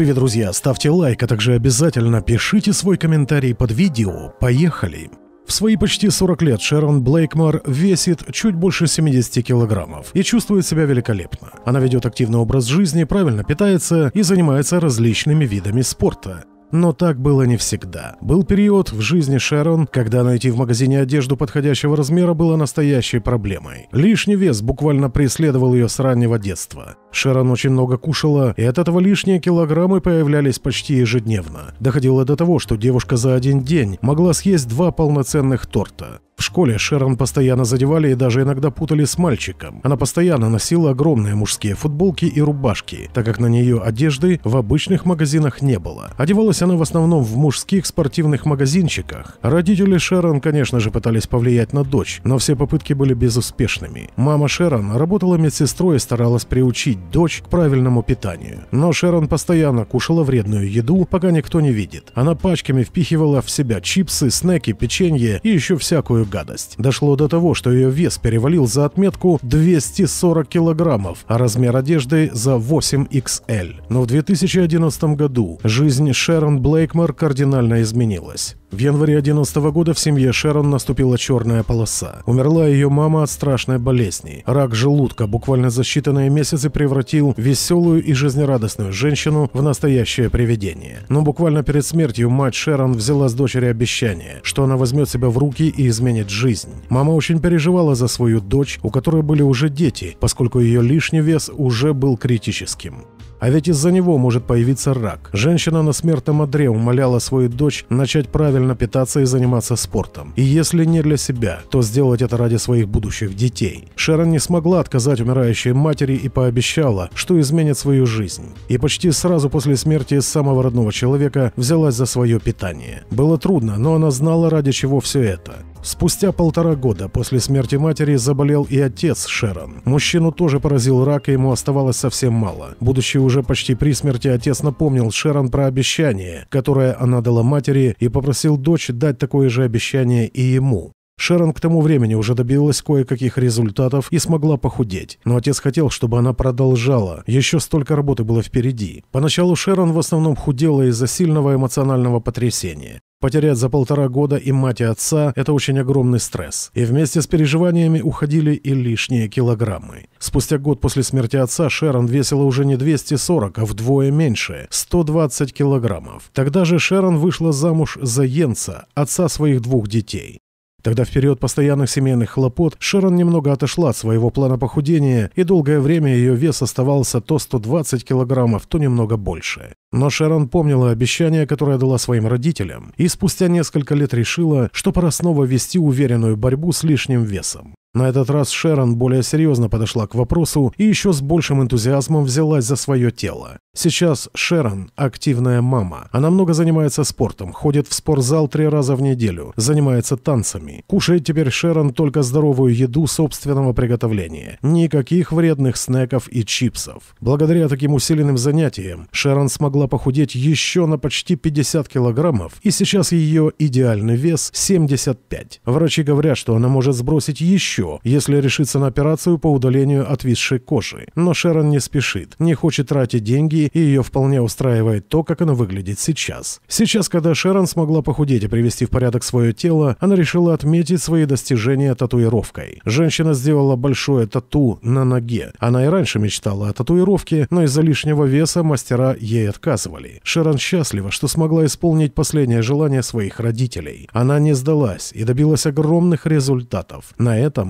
Привет, друзья! Ставьте лайк, а также обязательно пишите свой комментарий под видео. Поехали! В свои почти 40 лет Шерон Блейкмор весит чуть больше 70 килограммов и чувствует себя великолепно. Она ведет активный образ жизни, правильно питается и занимается различными видами спорта. Но так было не всегда. Был период в жизни Шерон, когда найти в магазине одежду подходящего размера было настоящей проблемой. Лишний вес буквально преследовал ее с раннего детства. Шерон очень много кушала, и от этого лишние килограммы появлялись почти ежедневно. Доходило до того, что девушка за один день могла съесть два полноценных торта. В школе Шерон постоянно задевали и даже иногда путали с мальчиком. Она постоянно носила огромные мужские футболки и рубашки, так как на нее одежды в обычных магазинах не было. Одевалась она в основном в мужских спортивных магазинчиках. Родители Шерон, конечно же, пытались повлиять на дочь, но все попытки были безуспешными. Мама Шерон работала медсестрой и старалась приучить дочь к правильному питанию. Но Шерон постоянно кушала вредную еду, пока никто не видит. Она пачками впихивала в себя чипсы, снеки, печенье и еще всякую гадость. Дошло до того, что ее вес перевалил за отметку 240 килограммов, а размер одежды за 8XL. Но в 2011 году жизнь Шерон Блейкмор кардинально изменилась. В январе 2011 года в семье Шерон наступила черная полоса. Умерла ее мама от страшной болезни. Рак желудка буквально за считанные месяцы превратил веселую и жизнерадостную женщину в настоящее привидение. Но буквально перед смертью мать Шерон взяла с дочери обещание, что она возьмет себя в руки и изменит жизнь. Мама очень переживала за свою дочь, у которой были уже дети, поскольку ее лишний вес уже был критическим. А ведь из-за него может появиться рак. Женщина на смертном одре умоляла свою дочь начать правильно питаться и заниматься спортом. И если не для себя, то сделать это ради своих будущих детей. Шерон не смогла отказать умирающей матери и пообещала, что изменит свою жизнь. И почти сразу после смерти самого родного человека взялась за свое питание. Было трудно, но она знала, ради чего все это. Спустя полтора года после смерти матери заболел и отец Шерон. Мужчину тоже поразил рак, и ему оставалось совсем мало. Будучи уже почти при смерти, отец напомнил Шерон про обещание, которое она дала матери, и попросил дочь дать такое же обещание и ему. Шерон к тому времени уже добилась кое-каких результатов и смогла похудеть. Но отец хотел, чтобы она продолжала. Еще столько работы было впереди. Поначалу Шерон в основном худела из-за сильного эмоционального потрясения. Потерять за полтора года и мать, и отца – это очень огромный стресс. И вместе с переживаниями уходили и лишние килограммы. Спустя год после смерти отца Шерон весила уже не 240, а вдвое меньше – 120 килограммов. Тогда же Шерон вышла замуж за Йенса, отца своих двух детей. Тогда в период постоянных семейных хлопот Шерон немного отошла от своего плана похудения, и долгое время ее вес оставался то 120 килограммов, то немного больше. Но Шерон помнила обещание, которое дала своим родителям, и спустя несколько лет решила, что пора снова вести уверенную борьбу с лишним весом. На этот раз Шерон более серьезно подошла к вопросу и еще с большим энтузиазмом взялась за свое тело. Сейчас Шерон – активная мама. Она много занимается спортом, ходит в спортзал три раза в неделю, занимается танцами. Кушает теперь Шерон только здоровую еду собственного приготовления. Никаких вредных снеков и чипсов. Благодаря таким усиленным занятиям Шерон смогла похудеть еще на почти 50 килограммов, и сейчас ее идеальный вес – 75. Врачи говорят, что она может сбросить еще плечо, если решится на операцию по удалению отвисшей кожи. Но Шерон не спешит, не хочет тратить деньги, и ее вполне устраивает то, как она выглядит сейчас. Сейчас, когда Шерон смогла похудеть и привести в порядок свое тело, она решила отметить свои достижения татуировкой. Женщина сделала большое тату на ноге. Она и раньше мечтала о татуировке, но из-за лишнего веса мастера ей отказывали. Шерон счастлива, что смогла исполнить последнее желание своих родителей. Она не сдалась и добилась огромных результатов. На этом